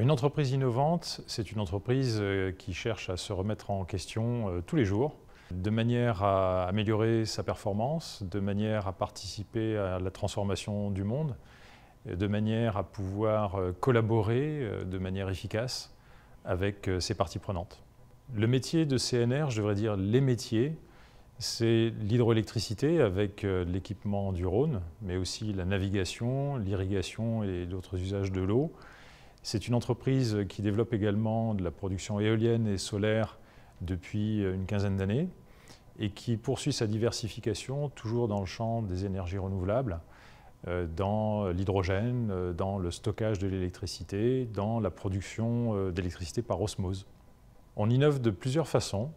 une entreprise innovante, c'est une entreprise euh, qui cherche à se remettre en question euh, tous les jours, de manière à améliorer sa performance, de manière à participer à la transformation du monde, de manière à pouvoir euh, collaborer de manière efficace avec ses parties prenantes. Le métier de CNR, je devrais dire les métiers, c'est l'hydroélectricité avec euh, l'équipement du Rhône, mais aussi la navigation, l'irrigation et d'autres usages de l'eau. C'est une entreprise qui développe également de la production éolienne et solaire depuis euh, une quinzaine d'années et qui poursuit sa diversification toujours dans le champ des énergies renouvelables, euh, dans l'hydrogène, dans le stockage de l'électricité, dans la production d'électricité par osmose. On innove de plusieurs façons.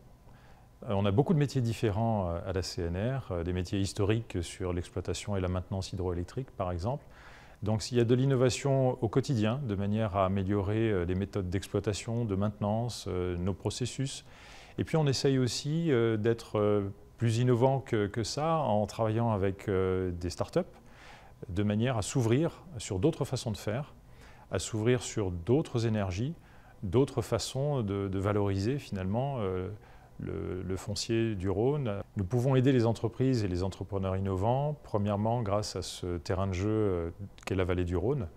Euh, on a beaucoup de métiers différents euh, à la CNR, euh, des métiers historiques sur l'exploitation et la maintenance hydroélectrique, par exemple. Donc s'il y a de l'innovation au quotidien, de manière à améliorer les méthodes d'exploitation, de maintenance, nos processus. Et puis on essaye aussi d'être plus innovant que, ça en travaillant avec des startups, de manière à s'ouvrir sur d'autres façons de faire, à s'ouvrir sur d'autres énergies, d'autres façons de, valoriser finalement le, foncier du Rhône. Nous pouvons aider les entreprises et les entrepreneurs innovants, premièrement grâce à ce terrain de jeu euh, qu'est la vallée du Rhône.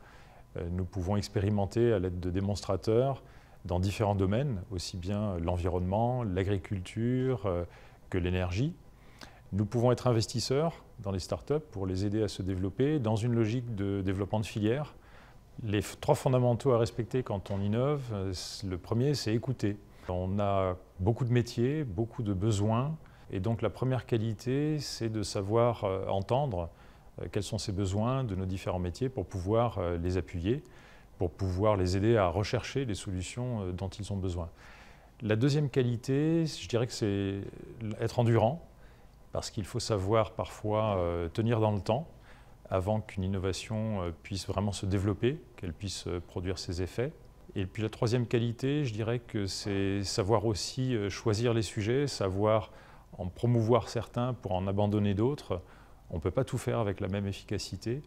Euh, nous pouvons expérimenter à l'aide de démonstrateurs dans différents domaines, aussi bien l'environnement, l'agriculture euh, que l'énergie. Nous pouvons être investisseurs dans les startups pour les aider à se développer dans une logique de développement de filière. Les trois fondamentaux à respecter quand on innove, le premier c'est écouter, on a beaucoup de métiers, beaucoup de besoins, et donc la première qualité, c'est de savoir euh, entendre euh, quels sont ces besoins de nos différents métiers pour pouvoir euh, les appuyer, pour pouvoir les aider à rechercher les solutions dont ils ont besoin. La deuxième qualité, je dirais que c'est être endurant, parce qu'il faut savoir parfois tenir dans le temps avant qu'une innovation puisse vraiment se développer, qu'elle puisse produire ses effets. Et puis la troisième qualité, je dirais que c'est savoir aussi euh, choisir les sujets, savoir en promouvoir certains pour en abandonner d'autres. On ne peut pas tout faire avec la même efficacité.